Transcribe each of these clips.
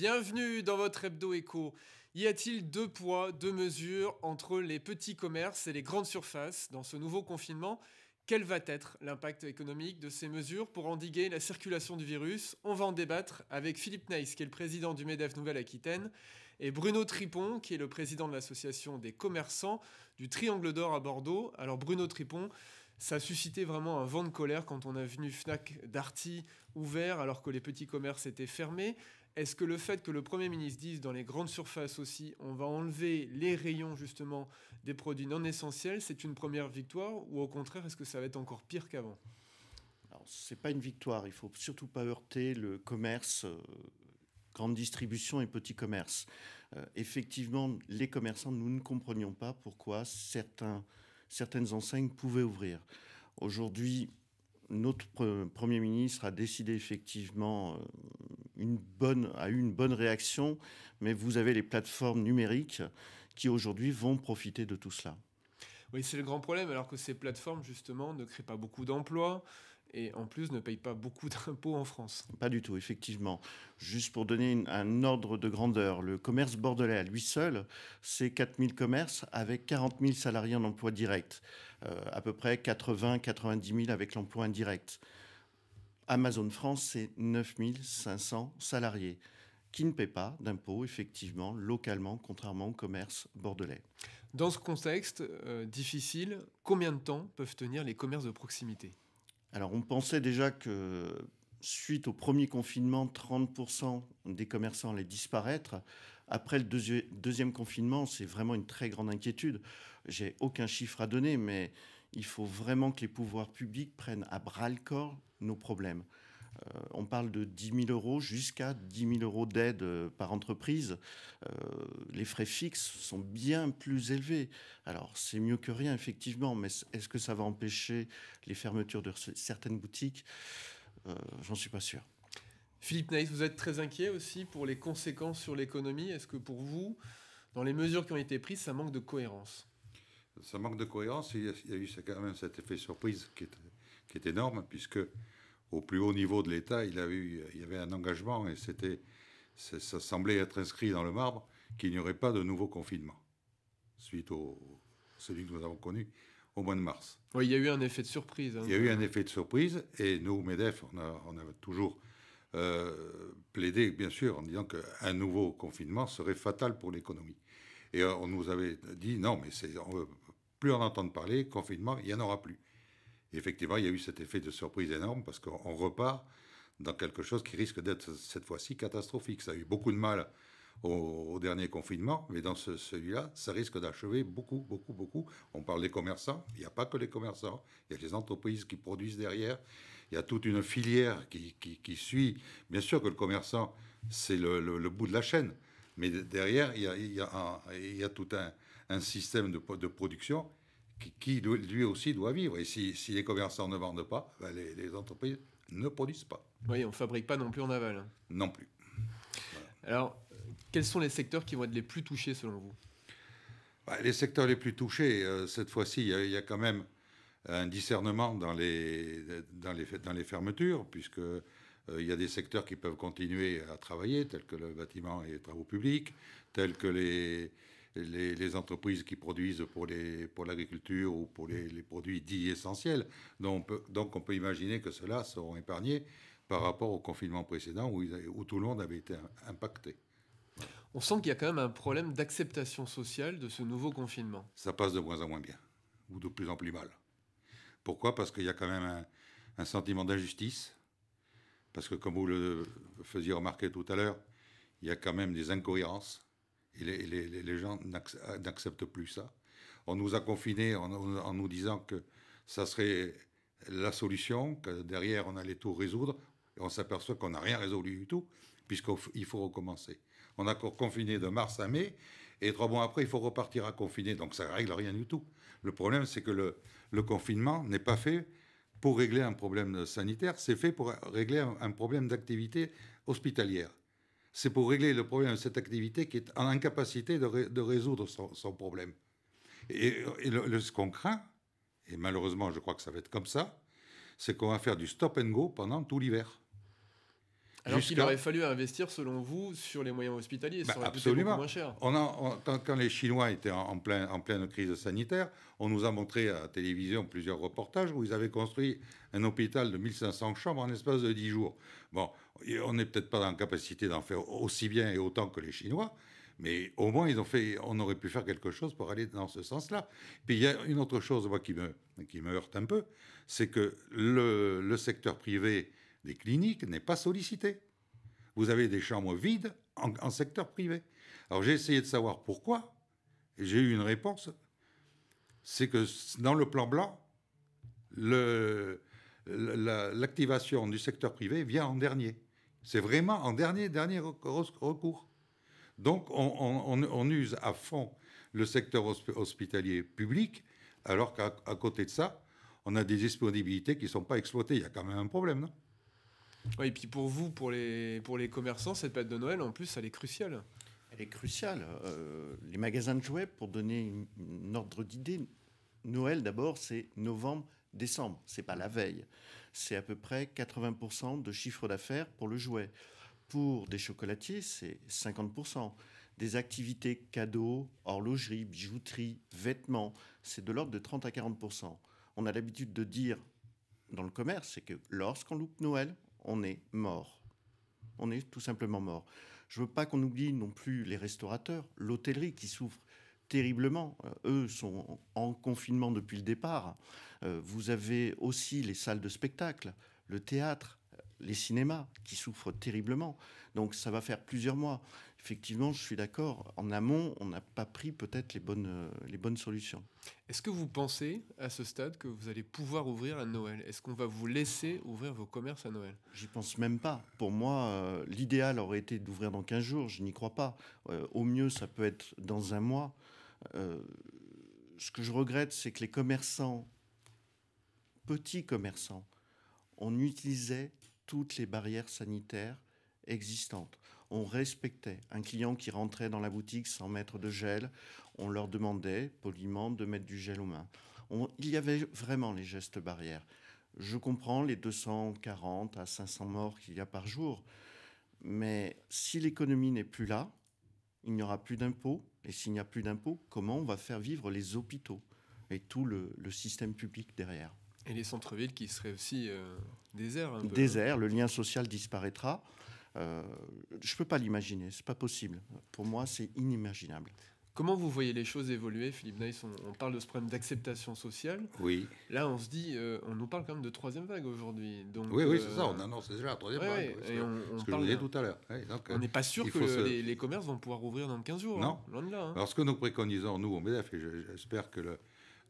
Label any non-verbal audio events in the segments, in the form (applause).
Bienvenue dans votre hebdo éco. Y a-t-il deux poids, deux mesures entre les petits commerces et les grandes surfaces dans ce nouveau confinement Quel va être l'impact économique de ces mesures pour endiguer la circulation du virus On va en débattre avec Philippe Neiss, qui est le président du MEDEF Nouvelle-Aquitaine, et Bruno Tripon, qui est le président de l'association des commerçants du Triangle d'Or à Bordeaux. Alors Bruno Tripon, ça a suscité vraiment un vent de colère quand on a vu Fnac Darty ouvert alors que les petits commerces étaient fermés. Est-ce que le fait que le Premier ministre dise dans les grandes surfaces aussi, on va enlever les rayons justement des produits non essentiels, c'est une première victoire ou au contraire, est-ce que ça va être encore pire qu'avant Ce n'est pas une victoire, il ne faut surtout pas heurter le commerce. Euh, grande distribution et petit commerce. Euh, effectivement, les commerçants, nous ne comprenions pas pourquoi certains, certaines enseignes pouvaient ouvrir. Aujourd'hui, notre Premier ministre a décidé effectivement euh, bonne, a eu une bonne réaction, mais vous avez les plateformes numériques qui aujourd'hui vont profiter de tout cela. Oui, c'est le grand problème, alors que ces plateformes, justement, ne créent pas beaucoup d'emplois et en plus ne payent pas beaucoup (laughs) d'impôts en France. Pas du tout, effectivement. Juste pour donner un ordre de grandeur, le commerce bordelais à lui seul, c'est 4000 commerces avec 40 000 salariés en emploi direct, euh, à peu près 80-90 000 avec l'emploi indirect. Amazon France, c'est 9500 salariés qui ne paient pas d'impôts, effectivement, localement, contrairement au commerce bordelais. Dans ce contexte euh, difficile, combien de temps peuvent tenir les commerces de proximité Alors, on pensait déjà que suite au premier confinement, 30% des commerçants allaient disparaître. Après le deuxième confinement, c'est vraiment une très grande inquiétude. J'ai aucun chiffre à donner, mais il faut vraiment que les pouvoirs publics prennent à bras le corps nos problèmes. Euh, on parle de 10 000 euros jusqu'à 10 000 euros d'aide euh, par entreprise. Euh, les frais fixes sont bien plus élevés. Alors, c'est mieux que rien, effectivement, mais est-ce que ça va empêcher les fermetures de certaines boutiques J'en suis pas sûr. Philippe Naïs, vous êtes très inquiet aussi pour les conséquences sur l'économie. Est-ce que pour vous, dans les mesures qui ont été prises, ça manque de cohérence ça manque de cohérence. Il y a, eu quand même cet effet surprise qui est, énorme, puisque au plus haut niveau de l'État, il, y avait un engagement et c'était, ça semblait être inscrit dans le marbre qu'il n'y aurait pas de nouveau confinement suite au celui que nous avons connu au mois de mars. il y a eu un effet de surprise. Hein. il y a eu un effet de surprise et nous, MEDEF, on a, toujours euh, plaidé, bien sûr, en disant qu'un nouveau confinement serait fatal pour l'économie. Et euh, on nous avait dit non, mais on plus on entend parler, confinement, il n'y en aura plus. effectivement, il y a eu cet effet de surprise énorme parce qu'on repart dans quelque chose qui risque d'être cette fois-ci catastrophique. Ça a eu beaucoup de mal au, dernier confinement, mais dans celui-là, ça risque d'achever beaucoup, beaucoup, beaucoup. On parle des commerçants, il n'y a pas que les commerçants, il y a les entreprises qui produisent derrière, il y a toute une filière qui, suit. Bien sûr que le commerçant, c'est le, bout de la chaîne, mais derrière, il y a tout un un système de, de production qui, lui aussi doit vivre. Et si, les commerçants ne vendent pas, ben les, entreprises ne produisent pas. Oui, on ne fabrique pas non plus en aval. Hein. Non plus. Alors, quels sont les secteurs qui vont être les plus touchés selon vous bah, Les secteurs les plus touchés, euh, cette fois-ci, il y, a quand même un discernement dans les, dans les, dans les fermetures, puisque euh, il y a des secteurs qui peuvent continuer à travailler, tels que le bâtiment et les travaux publics, tels que les, les, entreprises qui produisent pour, pour l'agriculture ou pour les, produits dits essentiels. Donc on, peut, imaginer que ceux-là seront épargnés par rapport au confinement précédent où, où, tout le monde avait été impacté. On sent qu'il y a quand même un problème d'acceptation sociale de ce nouveau confinement. Ça passe de moins en moins bien, ou de plus en plus mal. Pourquoi Parce qu'il y a quand même un, un sentiment d'injustice, parce que comme vous le faisiez remarquer tout à l'heure, il y a quand même des incohérences les, gens n'acceptent plus ça. On nous a confinés en, nous disant que ça serait la solution, que derrière on allait tout résoudre, et on s'aperçoit qu'on n'a rien résolu du tout, puisqu'il faut recommencer. On a confiné de mars à mai, et trois mois après, il faut repartir à confiner. Donc ça ne règle rien du tout. Le problème, c'est que le, confinement n'est pas fait pour régler un problème sanitaire, c'est fait pour régler un problème d'activité hospitalière c'est pour régler le problème de cette activité qui est en incapacité de, résoudre son, problème. Et, le, ce qu'on craint, et malheureusement je crois que ça va être comme ça, c'est qu'on va faire du stop and go pendant tout l'hiver. Alors qu'il aurait fallu investir, selon vous, sur les moyens hospitaliers. Bah, absolument. moins cher. On quand, les Chinois étaient en, en pleine crise sanitaire, on nous a montré à la télévision plusieurs reportages où ils avaient construit un hôpital de 1500 chambres en l'espace de 10 jours. Bon, on n'est peut-être pas en capacité d'en faire aussi bien et autant que les Chinois, mais au moins, ils ont fait, on aurait pu faire quelque chose pour aller dans ce sens-là. Puis il y a une autre chose, moi, qui me, qui me heurte un peu, c'est que le, secteur privé des cliniques n'est pas sollicité. Vous avez des chambres vides en, secteur privé. Alors j'ai essayé de savoir pourquoi, et j'ai eu une réponse, c'est que dans le plan blanc, l'activation du secteur privé vient en dernier. C'est vraiment en dernier, dernier recours. Donc on, use à fond le secteur hospitalier public, alors qu'à côté de ça, on a des disponibilités qui ne sont pas exploitées. Il y a quand même un problème, non oui, et puis pour vous, pour les, pour les commerçants, cette période de Noël, en plus, elle est cruciale. Elle est cruciale. Euh, les magasins de jouets, pour donner un ordre d'idée, Noël d'abord, c'est novembre, décembre, c'est pas la veille. C'est à peu près 80% de chiffre d'affaires pour le jouet. Pour des chocolatiers, c'est 50%. Des activités cadeaux, horlogerie, bijouterie, vêtements, c'est de l'ordre de 30 à 40%. On a l'habitude de dire dans le commerce, c'est que lorsqu'on loupe Noël, on est mort. On est tout simplement mort. Je veux pas qu'on oublie non plus les restaurateurs, l'hôtellerie qui souffre terriblement. Euh, eux sont en confinement depuis le départ. Euh, vous avez aussi les salles de spectacle, le théâtre, les cinémas qui souffrent terriblement. Donc ça va faire plusieurs mois. Effectivement, je suis d'accord. En amont, on n'a pas pris peut-être les bonnes, euh, les bonnes solutions. Est-ce que vous pensez à ce stade que vous allez pouvoir ouvrir à Noël Est-ce qu'on va vous laisser ouvrir vos commerces à Noël J'y pense même pas. Pour moi, l'idéal aurait été d'ouvrir dans 15 jours. Je n'y crois pas. au mieux, ça peut être dans un mois. Euh, ce que je regrette, c'est que les commerçants, petits commerçants, on utilisait toutes les barrières sanitaires existantes. On respectait un client qui rentrait dans la boutique sans mettre de gel. On leur demandait poliment de mettre du gel aux mains. il y avait vraiment les gestes barrières. Je comprends les 240 à 500 morts qu'il y a par jour, mais si l'économie n'est plus là, il n'y aura plus d'impôts, et s'il n'y a plus d'impôts, comment on va faire vivre les hôpitaux et tout le, système public derrière Et les centres-villes qui seraient aussi euh, déserts Déserts, le lien social disparaîtra. Euh, je ne peux pas l'imaginer, c'est pas possible. Pour moi, c'est inimaginable. Comment vous voyez les choses évoluer, Philippe Nice on, parle de ce problème d'acceptation sociale. Oui. Là, on se dit, euh, on nous parle quand même de troisième vague aujourd'hui. oui, oui, c'est euh, ça, on annonce déjà la troisième vague. ce que je tout à l'heure. on n'est pas sûr que les, commerces vont pouvoir rouvrir dans 15 jours. Hein, non. loin là. Hein. Alors, ce que nous préconisons, nous, au MEDEF, et j'espère que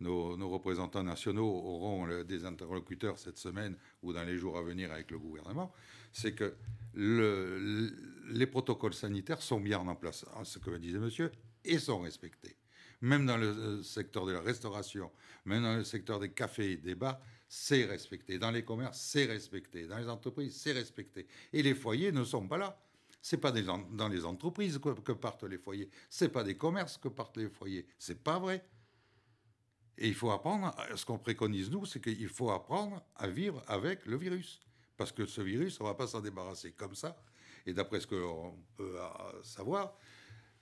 nos, représentants nationaux auront des interlocuteurs cette semaine ou dans les jours à venir avec le gouvernement, c'est que les protocoles sanitaires sont bien en place. Ah, ce que disait monsieur, et sont respectés. Même dans le euh, secteur de la restauration, même dans le secteur des cafés et des bars, c'est respecté. Dans les commerces, c'est respecté. Dans les entreprises, c'est respecté. Et les foyers ne sont pas là. C'est pas des, dans les entreprises que, partent les foyers. C'est pas des commerces que partent les foyers. C'est pas vrai. Et il faut apprendre, euh, ce qu'on préconise nous, c'est qu'il faut apprendre à vivre avec le virus. Parce que ce virus, on ne va pas s'en débarrasser comme ça. Et d'après ce que l'on peut euh, savoir,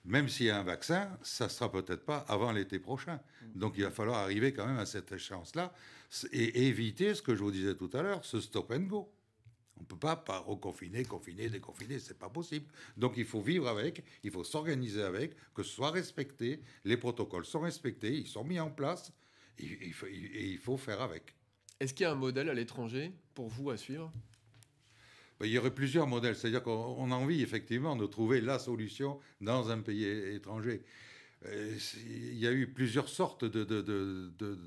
même s'il y a un vaccin, ça ne sera peut-être pas avant l'été prochain. Mm. Donc il va falloir arriver quand même à cette échéance-là et éviter ce que je vous disais tout à l'heure, ce stop and go. On ne peut pas, pas reconfiner, confiner, déconfiner, c'est pas possible. Donc il faut vivre avec, il faut s'organiser avec, que ce soit respecté, les protocoles sont respectés, ils sont mis en place, et il faut faire avec. Est-ce qu'il y a un modèle à l'étranger pour vous à suivre ben, il y aurait plusieurs modèles. C'est-à-dire qu'on a envie effectivement de trouver la solution dans un pays étranger. Euh, il y a eu plusieurs sortes de, de,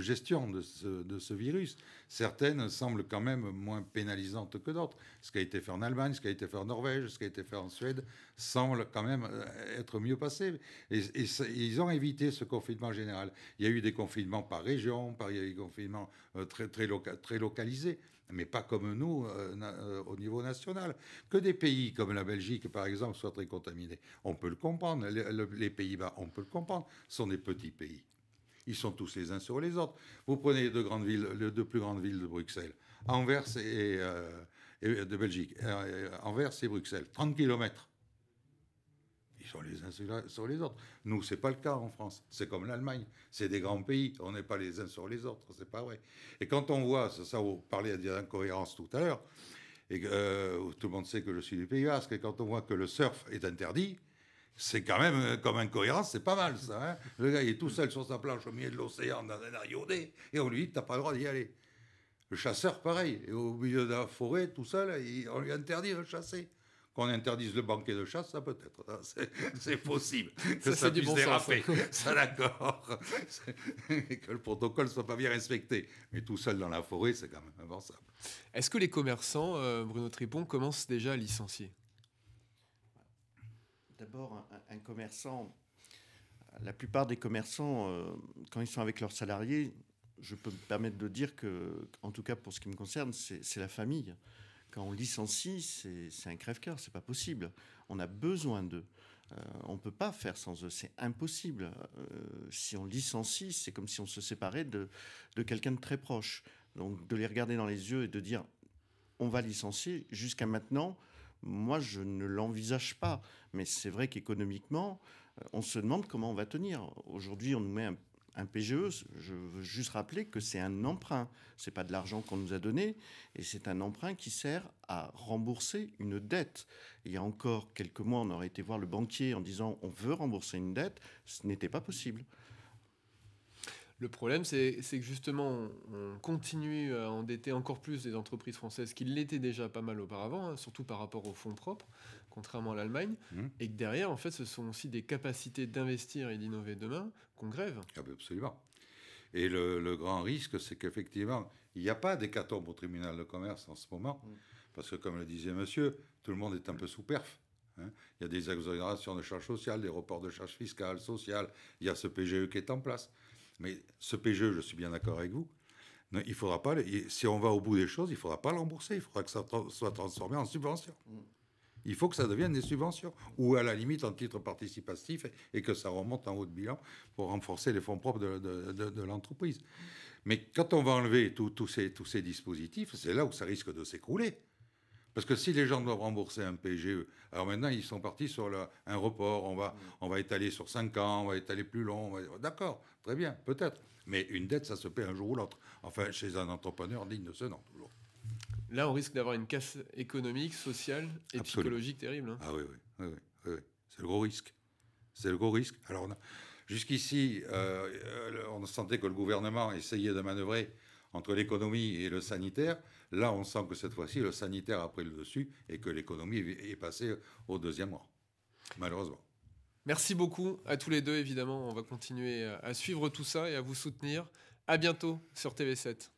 gestion de ce, virus. Certaines semblent quand même moins pénalisantes que d'autres. Ce qui a été fait en Allemagne, ce qui a été fait en Norvège, ce qui a été fait en Suède semble quand même euh, être mieux passé. Et, ils ont évité ce confinement général. Il y a eu des confinements par région, par, il y a eu des confinements euh, très, très localisés mais pas comme nous euh, euh, au niveau national. Que des pays comme la Belgique, par exemple, soient très contaminés, on peut le comprendre. les Pays-Bas, on peut le comprendre, sont des petits pays. Ils sont tous les uns sur les autres. Vous prenez les deux, grandes villes, les deux plus grandes villes de Bruxelles, Anvers et, euh, et de Belgique, Anvers et Bruxelles, 30 kilomètres sur les uns sur les autres. Nous, c'est pas le cas en France. C'est comme l'Allemagne. C'est des grands pays. On n'est pas les uns sur les autres. C'est pas vrai. Et quand on voit, ça, vous parlez d'incohérence tout à l'heure, et euh, tout le monde sait que je suis du Pays Basque, et quand on voit que le surf est interdit, c'est quand même euh, comme incohérence, c'est pas mal ça. Hein. le gars, il est tout seul sur sa planche au milieu de l'océan dans un et on lui dit, t'as pas le droit d'y aller. Le chasseur, pareil, et au milieu de la forêt, tout seul, il, on lui interdit de chasser qu'on interdise le banquet de chasse, ça peut être. Hein, c'est possible que ça, puisse déraper. (laughs) ça, d'accord. que le protocole soit pas bien respecté. Mais tout seul dans la forêt, c'est quand même impensable. Est-ce que les commerçants, euh, Bruno Tripon, commencent déjà à licencier D'abord, un, commerçant, la plupart des commerçants, euh, quand ils sont avec leurs salariés, je peux me permettre de dire que, en tout cas pour ce qui me concerne, c'est la famille. Quand on licencie, c'est un crève-cœur, c'est pas possible. On a besoin d'eux. Euh, on peut pas faire sans eux, c'est impossible. Euh, si on licencie, c'est comme si on se séparait de, de quelqu'un de très proche. Donc de les regarder dans les yeux et de dire on va licencier, jusqu'à maintenant, moi je ne l'envisage pas. Mais c'est vrai qu'économiquement, euh, on se demande comment on va tenir. Aujourd'hui, on nous met un un PGE, je veux juste rappeler que c'est un emprunt. C'est pas de l'argent qu'on nous a donné, et c'est un emprunt qui sert à rembourser une dette. Il y a encore quelques mois, on aurait été voir le banquier en disant on veut rembourser une dette. Ce n'était pas possible. Le problème, c'est que justement, on continue à endetter encore plus les entreprises françaises qui l'étaient déjà pas mal auparavant, hein, surtout par rapport aux fonds propres contrairement à l'Allemagne, hmm. et que derrière, en fait, ce sont aussi des capacités d'investir et d'innover demain qu'on grève. Ah ben, absolument. Et le, grand risque, c'est qu'effectivement, il n'y a pas d'hécatombe au tribunal de commerce en ce moment, hmm. parce que, comme le disait monsieur, tout le monde est un peu sous perf. Hein. Il y a des exonérations de charges sociales, des reports de charges fiscales, sociales, il y a ce PGE qui est en place. Mais ce PGE, je suis bien d'accord avec vous, non, il faudra pas, si on va au bout des choses, il ne faudra pas l'embourser, il faudra que ça soit transformé en subvention. Hmm il faut que ça devienne des subventions, ou à la limite en titre participatif, et que ça remonte en haut de bilan pour renforcer les fonds propres de, l'entreprise. Mais quand on va enlever tous ces, tous ces dispositifs, c'est là où ça risque de s'écrouler. Parce que si les gens doivent rembourser un PGE, alors maintenant ils sont partis sur un report, on va, mm. on va étaler sur 5 ans, on va étaler plus long, d'accord, très bien, peut-être. Mais une dette, ça se paie un jour ou l'autre. Enfin, chez un entrepreneur digne de ce nom, toujours. Là, on risque d'avoir une casse économique, sociale et psychologique terrible. Hein. Ah oui, oui, oui, c'est le gros risque. C'est le gros risque. Alors, jusqu'ici, euh, on sentait que le gouvernement essayait de manœuvrer entre l'économie et le sanitaire. Là, on sent que cette fois-ci, le sanitaire a pris le dessus et que l'économie est passée au deuxième rang, malheureusement. Merci beaucoup à tous les deux, évidemment. On va continuer à suivre tout ça et à vous soutenir. À bientôt sur TV7.